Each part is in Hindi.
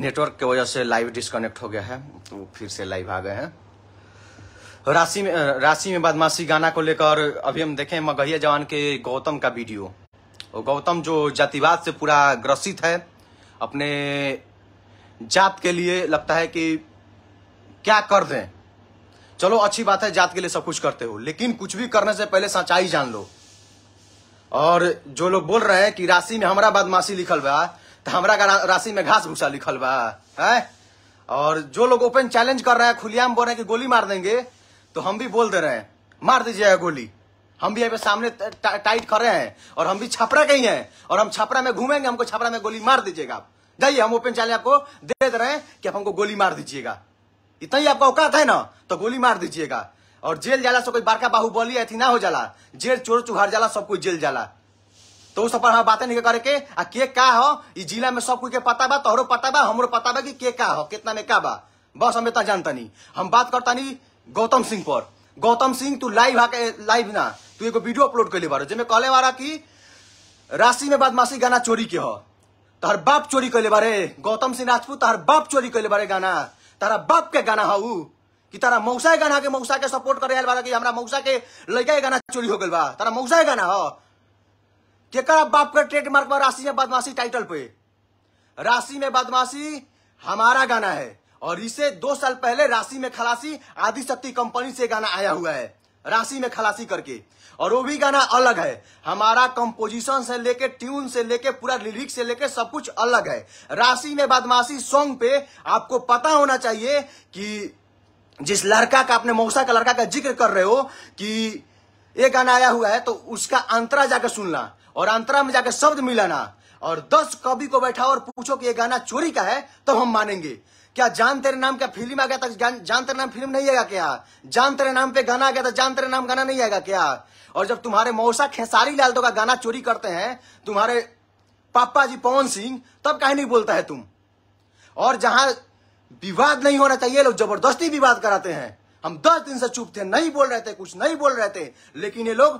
नेटवर्क की वजह से लाइव डिस्कनेक्ट हो गया है तो फिर से लाइव आ गए हैं राशि में राशि में बदमाशी गाना को लेकर अभी हम देखें मगहिया जवान के गौतम का वीडियो और गौतम जो जातिवाद से पूरा ग्रसित है अपने जात के लिए लगता है कि क्या कर दें चलो अच्छी बात है जात के लिए सब कुछ करते हो लेकिन कुछ भी करने से पहले सच्चाई जान लो और जो लोग बोल रहे हैं कि राशि में हमारा बदमाशी लिखल हुआ तो हमारा का राशि में घास भूसा लिखल बा है और जो लोग ओपन चैलेंज कर रहे हैं खुलियाम बोल रहे हैं कि गोली मार देंगे तो हम भी बोल दे रहे हैं मार दीजिए गोली हम भी यहाँ पे सामने टा, टाइट कर रहे हैं और हम भी छपरा के ही हैं और हम छपरा में घूमेंगे हमको छपरा में गोली मार दीजिएगा आप जाइए हम ओपन चैलेंज आपको दे दे रहे हैं कि आप हमको गोली मार दीजिएगा इतना ही आपका औकात है ना तो गोली मार दीजिएगा और जेल जाला से कोई बारका बाहू बोली अथी ना हो जाला जेल चोर चुहार जाला सब कोई जेल जाला तो उस पर हम बातें नहीं करके आ के का हो जिला में सब कोई के पता बा तोहरो पता बा हमरो पता बा कि के का हो कितना में का बा बस हम इतना नहीं हम बात नहीं गौतम सिंह पर गौतम सिंह तू लाइव आके लाइव ना तू एगो वीडियो अपलोड कैले बारो जिसमें कहले बारा कि राशि में बदमाशी गाना चोरी के हो तोहर बाप चोरी कर ले बारे गौतम सिंह राजपूत तोहर बाप चोरी कैले बारे गाना तारा बाप के गाना हो कि तारा मौसा गाना के मौसा के सपोर्ट करे बारा कि हमारा मौसा के लड़का गाना चोरी हो गल बा तारा मौसा गाना हो केकर बाप का ट्रेडमार्क में राशि में बदमाशी टाइटल पे राशि में बदमाशी हमारा गाना है और इसे दो साल पहले राशि में खलासी आदिशक्ति कंपनी से गाना आया हुआ है राशि में खलासी करके और वो भी गाना अलग है हमारा कंपोजिशन से लेके ट्यून से लेके पूरा लिरिक से लेके सब कुछ अलग है राशि में बदमाशी सॉन्ग पे आपको पता होना चाहिए कि जिस लड़का का अपने मौसा का लड़का का जिक्र कर रहे हो कि ये गाना आया हुआ है तो उसका अंतरा जाकर सुनना और अंतरा में जाकर शब्द मिलाना और दस कवि को बैठा और पूछो कि ये गाना चोरी का है तब तो हम मानेंगे क्या जान तेरे नाम का फिल्म आ गया था जान तेरे नाम फिल्म नहीं आएगा क्या जान तेरे नाम पे गाना आ गया था जान तेरे नाम गाना नहीं आएगा क्या और जब तुम्हारे मौसा खेसारी लाल तो का गाना चोरी करते हैं तुम्हारे पापा जी पवन सिंह तब कहीं नहीं बोलता है तुम और जहां विवाद नहीं होना चाहिए लोग जबरदस्ती विवाद कराते हैं हम दस दिन से चुप थे नहीं बोल रहे थे कुछ नहीं बोल रहे थे लेकिन ये लोग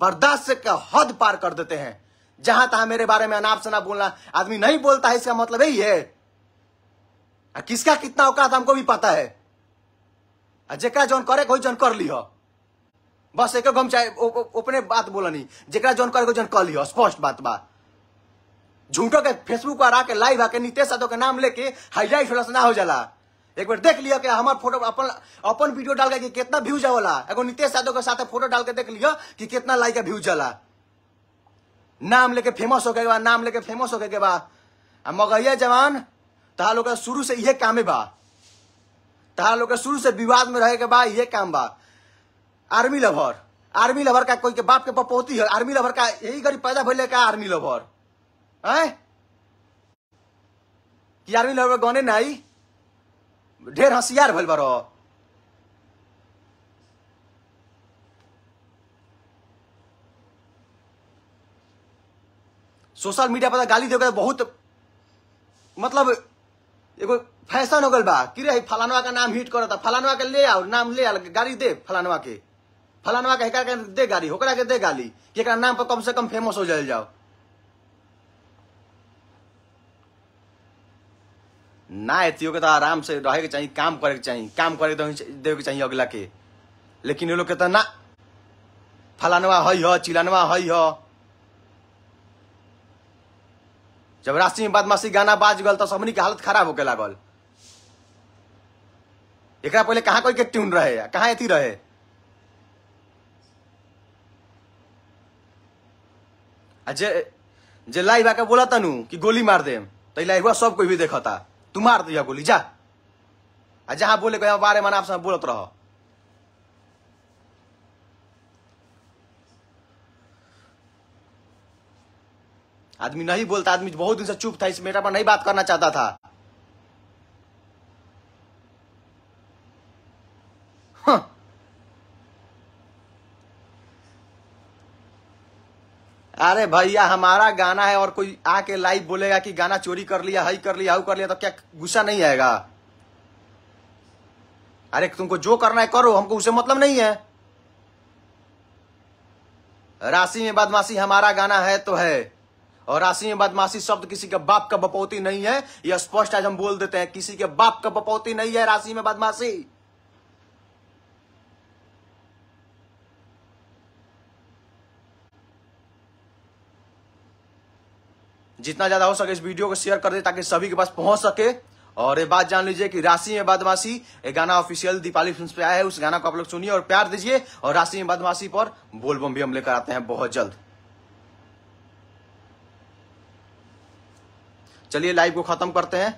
बर्दाश्त का हद पार कर देते हैं जहां तहा मेरे बारे में अनाप सना बोलना आदमी नहीं बोलता है इसका मतलब यही है किसका कितना औकात हमको भी पता है जरा जोन करे कोई जौन कर लियो बस एक हम चाहे अपने बात बोलनी जरा जोन करे कोई जौन कर लिह स्पष्ट बात बा झूठो के फेसबुक पर आके लाइव आके नीतीश यादव के नाम लेके हाईलाइट ना हो जाला एक बार देख लियो कि हमारे फोटो अपन अपन वीडियो डाल के कितना व्यूज आवला एगो नितेश यादव के साथ फोटो डाल के देख लियो कि कितना लाइक व्यूज आला नाम लेके फेमस हो गए बा नाम लेके फेमस हो गए के बा मगर ये जवान तहा लोग शुरू से ये काम बा तहा लोग शुरू से विवाद में रहे के बा ये काम बा आर्मी लवर आर्मी लवर का कोई के बाप के पपोती है आर्मी लवर का यही गरीब पैदा भले का आर्मी लवर है कि आर्मी लवर गने नहीं ढेर हंसियार भल बारो सोशल मीडिया पर गाली देगा बहुत मतलब एगो फैशन हो गल बा कि रही फलानवा का नाम हिट कर फलानवा के ले आओ नाम ले आ गाली दे फलानवा के फलानवा के दे गाली होकरा के दे गाली एक नाम पर कम से कम फेमस हो जाए जाओ ना एतियो योग्यता आराम से रहे के चाहिए काम करे के चाहिए काम करे देवे के चाहिए अगला के लेकिन ये लोग कहते ना फलानवा हई चिलानवा हई जब राशि में बदमाशी गाना बाज गल तो सबनी के हालत खराब होके लागल एक पहले कहाँ कोई के ट्यून रहे कहाँ अथी रहे जे जे लाइव आके बोला तनु कि गोली मार दे तो लाइव सब कोई भी देखता तू मार दू गोली जा आ जहां बोले गए बारे मन आपसे बोलत रहो आदमी नहीं बोलता आदमी बहुत दिन से चुप था इस मेरा पर नहीं बात करना चाहता था हाँ। अरे भैया हमारा गाना है और कोई आके लाइव बोलेगा कि गाना चोरी कर लिया हई कर लिया हाउ कर लिया तो क्या गुस्सा नहीं आएगा अरे तुमको जो करना है करो हमको उसे मतलब नहीं है राशि में बदमाशी हमारा गाना है तो है और राशि में बदमाशी शब्द किसी के बाप का बपौती नहीं है यह स्पष्ट आज हम बोल देते हैं किसी के बाप का बपौती नहीं है राशि में बदमाशी जितना ज्यादा हो सके इस वीडियो को शेयर कर दे ताकि सभी के पास पहुंच सके और ये बात जान लीजिए कि राशि में बदमाशी ये गाना ऑफिशियल दीपाली फिल्म पे आया है उस गाना को आप लोग सुनिए और प्यार दीजिए और राशि में बदमाशी पर बोलबम भी हम लेकर आते हैं बहुत जल्द चलिए लाइव को खत्म करते हैं